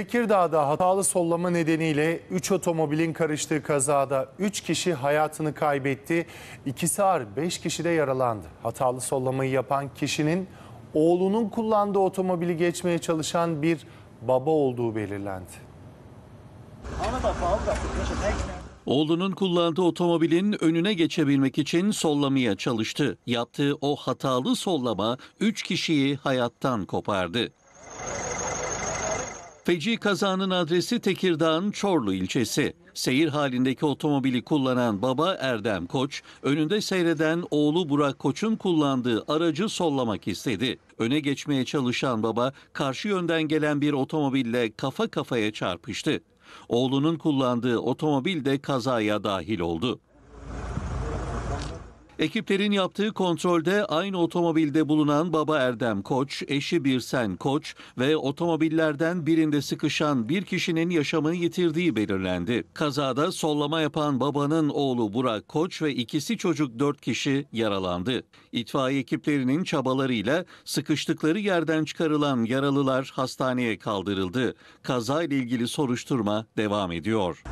Tekirdağ'da hatalı sollama nedeniyle 3 otomobilin karıştığı kazada 3 kişi hayatını kaybetti. İkisi ağır 5 kişi de yaralandı. Hatalı sollamayı yapan kişinin oğlunun kullandığı otomobili geçmeye çalışan bir baba olduğu belirlendi. Oğlunun kullandığı otomobilin önüne geçebilmek için sollamaya çalıştı. Yaptığı o hatalı sollama 3 kişiyi hayattan kopardı. Feci kazanın adresi Tekirdağ'ın Çorlu ilçesi. Seyir halindeki otomobili kullanan baba Erdem Koç, önünde seyreden oğlu Burak Koç'un kullandığı aracı sollamak istedi. Öne geçmeye çalışan baba karşı yönden gelen bir otomobille kafa kafaya çarpıştı. Oğlunun kullandığı otomobil de kazaya dahil oldu. Ekiplerin yaptığı kontrolde aynı otomobilde bulunan baba Erdem Koç, eşi Birsen Koç ve otomobillerden birinde sıkışan bir kişinin yaşamını yitirdiği belirlendi. Kazada sollama yapan babanın oğlu Burak Koç ve ikisi çocuk dört kişi yaralandı. İtfaiye ekiplerinin çabalarıyla sıkıştıkları yerden çıkarılan yaralılar hastaneye kaldırıldı. Kazayla ilgili soruşturma devam ediyor.